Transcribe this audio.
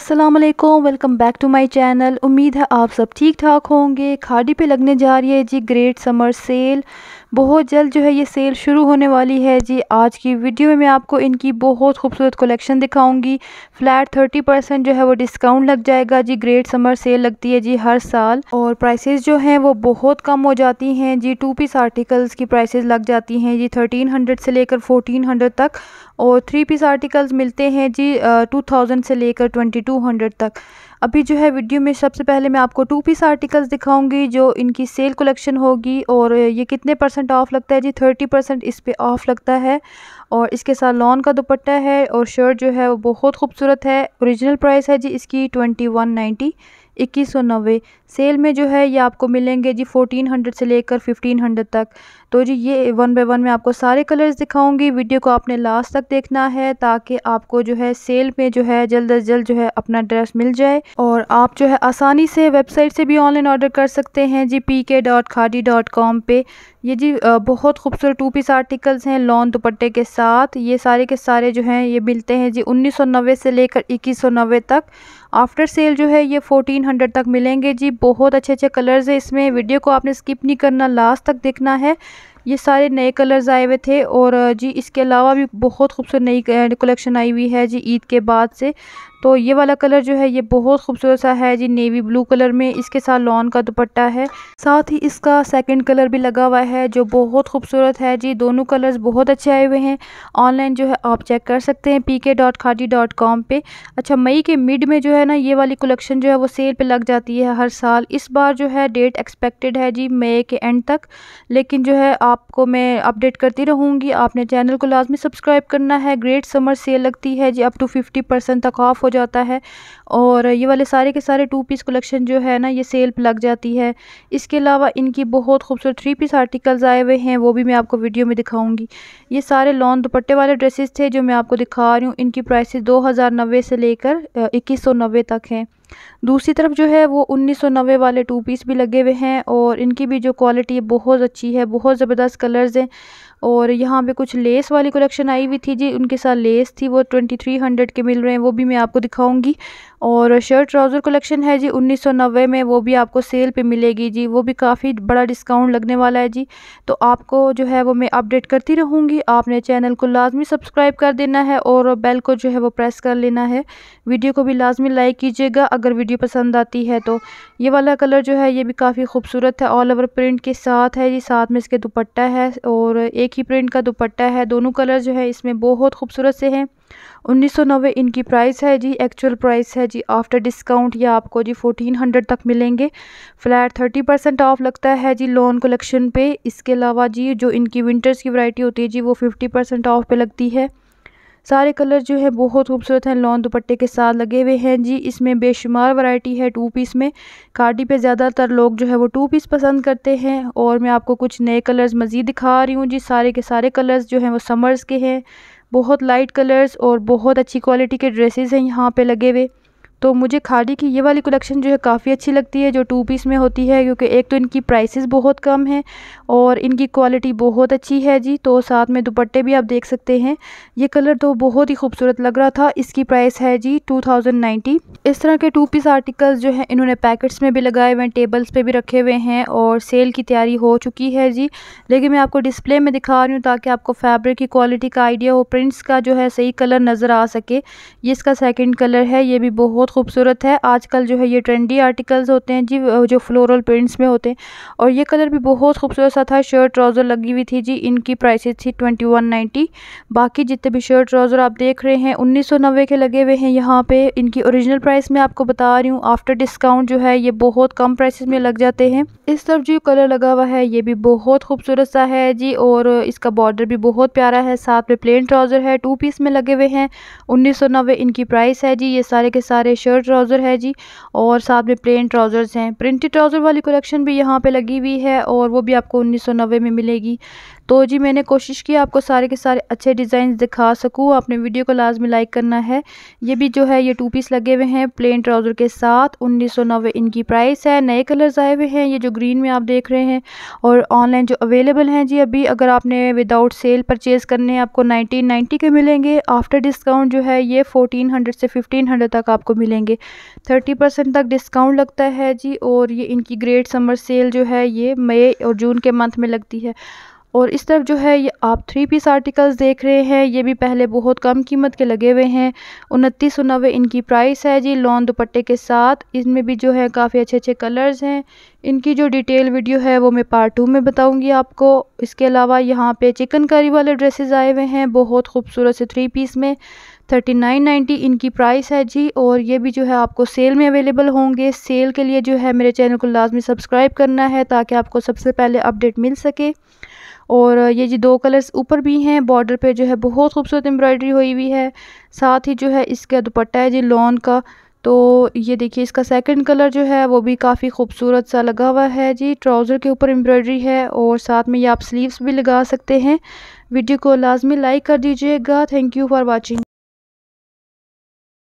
अस्सलाम वालेकुम welcome back to my channel उम्मीद है आप सब ठीक ठाक होंगे खाड़ी पे लगने जा रही है जी ग्रेट समर सेल बहुत जल्द जो है ये सेल शुरू होने वाली है जी आज की वीडियो में मैं आपको इनकी बहुत खूबसूरत कलेक्शन दिखाऊंगी फ्लैट थर्टी परसेंट जो है वो डिस्काउंट लग जाएगा जी ग्रेट समर सेल लगती है जी हर साल और प्राइसेस जो हैं वो बहुत कम हो जाती हैं जी टू पीस आर्टिकल्स की प्राइसेस लग जाती हैं जी थर्टीन हंड्रेड से लेकर फोर्टीन हंड्रेड तक और थ्री पीस आर्टिकल्स मिलते हैं जी टू थाउजेंड से लेकर ट्वेंटी टू हंड्रेड तक अभी जो है वीडियो में सबसे पहले मैं आपको टू पीस आर्टिकल्स दिखाऊंगी जो इनकी सेल कलेक्शन होगी और ये कितने परसेंट ऑफ़ लगता है जी थर्टी परसेंट इस पर ऑफ़ लगता है और इसके साथ लॉन का दुपट्टा है और शर्ट जो है वो बहुत खूबसूरत है औरिजिनल प्राइस है जी इसकी ट्वेंटी वन नाइन्टी इक्कीस सौ नब्बे सेल में जो है ये आपको मिलेंगे जी फोटीन हंड्रेड से लेकर फिफ्टीन हंड्रेड तक तो जी ये वन बाय वन में आपको सारे कलर्स दिखाऊंगी वीडियो को आपने लास्ट तक देखना है ताकि आपको जो है सेल में जो है जल्द अज जल्द जो है अपना ड्रेस मिल जाए और आप जो है आसानी से वेबसाइट से भी ऑनलाइन ऑर्डर कर सकते हैं जी P K dot Khaadi dot com पर ये जी बहुत खूबसूरत टू पीस आर्टिकल्स हैं लॉन दुपट्टे के साथ ये सारे के सारे जो हैं ये मिलते हैं जी उन्नीस सौ नब्बे से लेकर इक्कीस सौ नब्बे तक आफ्टर सेल जो है ये फोर्टीन हंड्रेड तक मिलेंगे जी बहुत अच्छे अच्छे कलर्स है इसमें वीडियो को आपने स्किप नहीं करना लास्ट तक देखना है ये सारे नए कलर्स आए हुए थे और जी इसके अलावा भी बहुत खूबसूरत नई कलेक्शन आई हुई है जी ईद के बाद से तो ये वाला कलर जो है ये बहुत खूबसूरत सा है जी नेवी ब्लू कलर में इसके साथ लॉन का दुपट्टा है साथ ही इसका सेकंड कलर भी लगा हुआ है जो बहुत खूबसूरत है जी दोनों कलर्स बहुत अच्छे आए हुए हैं ऑनलाइन जो है आप चेक कर सकते हैं पी के डॉट खाटी डॉट कॉम पर अच्छा मई के मिड में जो है ना ये वाली कलेक्शन जो है वो सेल पर लग जाती है हर साल इस बार जो है डेट एक्सपेक्टेड है जी मई के एंड तक लेकिन जो है आपको मैं अपडेट करती रहूँगी आपने चैनल को लाजमी सब्सक्राइब करना है ग्रेट समर सेल लगती है जी अप टू फिफ्टी परसेंट तक ऑफ जाता है और ये वाले सारे के सारे टू पीस कलेक्शन जो है ना ये सेल पर लग जाती है इसके अलावा इनकी बहुत खूबसूरत थ्री पीस आर्टिकल्स आए हुए हैं वो भी मैं आपको वीडियो में दिखाऊंगी ये सारे लॉन् दुपट्टे वाले ड्रेसेस थे जो मैं आपको दिखा रही हूँ इनकी प्राइस दो हज़ार नब्बे से लेकर इक्कीस सौ नब्बे तक हैं दूसरी तरफ जो है वो उन्नीस सौ नब्बे वाले टू पीस भी लगे हुए हैं और इनकी भी जो क्वालिटी है बहुत अच्छी है बहुत ज़बरदस्त कलर्स हैं और यहाँ पे कुछ लेस वाली कलेक्शन आई हुई थी जी उनके साथ लेस थी वो ट्वेंटी थ्री हंड्रेड के मिल रहे हैं वो भी मैं आपको दिखाऊंगी और शर्ट ट्राउज़र कलेक्शन है जी उन्नीस सौ नब्बे में वो भी आपको सेल पे मिलेगी जी वो भी काफ़ी बड़ा डिस्काउंट लगने वाला है जी तो आपको जो है वो मैं अपडेट करती रहूँगी आपने चैनल को लाजमी सब्सक्राइब कर देना है और बेल को जो है वो प्रेस कर लेना है वीडियो को भी लाजमी लाइक कीजिएगा अगर वीडियो पसंद आती है तो ये वाला कलर जो है ये भी काफ़ी खूबसूरत है ऑल ओवर प्रिंट के साथ है जी साथ में इसके दुपट्टा है और एक एक ही प्रिंट का दुपट्टा है दोनों कलर जो है इसमें बहुत खूबसूरत से हैं उन्नीस सौ नब्बे इनकी प्राइस है जी एक्चुअल प्राइस है जी आफ्टर डिस्काउंट ये आपको जी फोर्टीन हंड्रेड तक मिलेंगे फ्लैट थर्टी परसेंट ऑफ लगता है जी लोन कलेक्शन पे इसके अलावा जी जो इनकी विंटर्स की वैरायटी होती है जी वो फिफ्टी परसेंट ऑफ पे लगती है सारे कलर जो है बहुत खूबसूरत हैं लॉन दुपट्टे के साथ लगे हुए हैं जी इसमें बेशुमार वैरायटी है टू पीस में कार्डी पे ज़्यादातर लोग जो है वो टू पीस पसंद करते हैं और मैं आपको कुछ नए कलर्स मज़ीद दिखा रही हूँ जी सारे के सारे कलर्स जो हैं वो समर्स के हैं बहुत लाइट कलर्स और बहुत अच्छी क्वालिटी के ड्रेसेस हैं यहाँ पे लगे हुए तो मुझे खादी की ये वाली कलेक्शन जो है काफ़ी अच्छी लगती है जो टू पीस में होती है क्योंकि एक तो इनकी प्राइसेस बहुत कम हैं और इनकी क्वालिटी बहुत अच्छी है जी तो साथ में दुपट्टे भी आप देख सकते हैं ये कलर तो बहुत ही खूबसूरत लग रहा था इसकी प्राइस है जी टू इस तरह के टू पीस आर्टिकल्स जो हैं इन्होंने पैकेट्स में भी लगाए हुए हैं टेबल्स पर भी रखे हुए हैं और सेल की तैयारी हो चुकी है जी लेकिन मैं आपको डिस्प्ले में दिखा रही हूँ ताकि आपको फैब्रिक की क्वालिटी का आइडिया हो प्रिंट्स का जो है सही कलर नज़र आ सके ये इसका सेकेंड कलर है ये भी बहुत बहुत खूबसूरत है आजकल जो है ये ट्रेंडी आर्टिकल्स होते हैं जी जो फ्लोरल प्रिंट्स में होते हैं और ये कलर भी बहुत खूबसूरत सा था शर्ट ट्राउज़र लगी हुई थी जी इनकी प्राइसेस थी ट्वेंटी वन नाइन्टी बाकी जितने भी शर्ट ट्राउज़र आप देख रहे हैं उन्नीस सौ नब्बे के लगे हुए हैं यहाँ पे इनकी औरिजिनल प्राइस में आपको बता रही हूँ आफ्टर डिस्काउंट जो है ये बहुत कम प्राइस में लग जाते हैं इस तरफ जो कलर लगा हुआ है ये भी बहुत खूबसूरत सा है जी और इसका बॉर्डर भी बहुत प्यारा है साथ में प्लेन ट्राउज़र है टू पीस में लगे हुए हैं उन्नीस सौ नब्बे इनकी प्राइस है जी ये सारे के सारे शर्ट ट्राउज़र है जी और साथ में प्लेन ट्राउज़र्स हैं प्रिंटेड ट्राउज़र वाली कलेक्शन भी यहाँ पे लगी हुई है और वो भी आपको उन्नीस सौ नब्बे में मिलेगी तो जी मैंने कोशिश की आपको सारे के सारे अच्छे डिज़ाइन दिखा सकूँ आपने वीडियो को लाजमी लाइक करना है ये भी जो है ये टू पीस लगे हुए हैं प्लेन ट्राउज़र के साथ उन्नीस सौ नब्बे इनकी प्राइस है नए कलर्स आए हुए हैं ये जो ग्रीन में आप देख रहे हैं और ऑनलाइन जो अवेलेबल हैं जी अभी अगर आपने विदाउट सेल परचेज़ करने हैं आपको नाइनटीन नाइन्टी के मिलेंगे आफ्टर डिस्काउंट जो है ये फोटीन हंड्रेड से फिफ्टीन हंड्रेड तक आपको मिलेंगे थर्टी परसेंट तक डिस्काउंट लगता है जी और ये इनकी ग्रेट समर सेल जो है ये मई और जून के मंथ में लगती है और इस तरफ जो है ये आप थ्री पीस आर्टिकल्स देख रहे हैं ये भी पहले बहुत कम कीमत के लगे हुए हैं उनतीस सौ इनकी प्राइस है जी लॉन दुपट्टे के साथ इनमें भी जो है काफ़ी अच्छे अच्छे कलर्स हैं इनकी जो डिटेल वीडियो है वो मैं पार्ट टू में बताऊंगी आपको इसके अलावा यहाँ पे चिकन करी वाले ड्रेसेस आए हुए हैं बहुत खूबसूरत से थ्री पीस में थर्टी नाइन नाइन्टी इनकी प्राइस है जी और ये भी जो है आपको सेल में अवेलेबल होंगे सेल के लिए जो है मेरे चैनल को लाजमी सब्सक्राइब करना है ताकि आपको सबसे पहले अपडेट मिल सके और ये जी दो कलर्स ऊपर भी हैं बॉर्डर पे जो है बहुत खूबसूरत एम्ब्रॉयडरी हुई हुई है साथ ही जो है इसका दुपट्टा है जी लॉन का तो ये देखिए इसका सेकंड कलर जो है वो भी काफ़ी खूबसूरत सा लगा हुआ है जी ट्राउज़र के ऊपर एम्ब्रॉयडरी है और साथ में ये आप स्लीव्स भी लगा सकते हैं वीडियो को लाजमी लाइक कर दीजिएगा थैंक यू फॉर वॉचिंग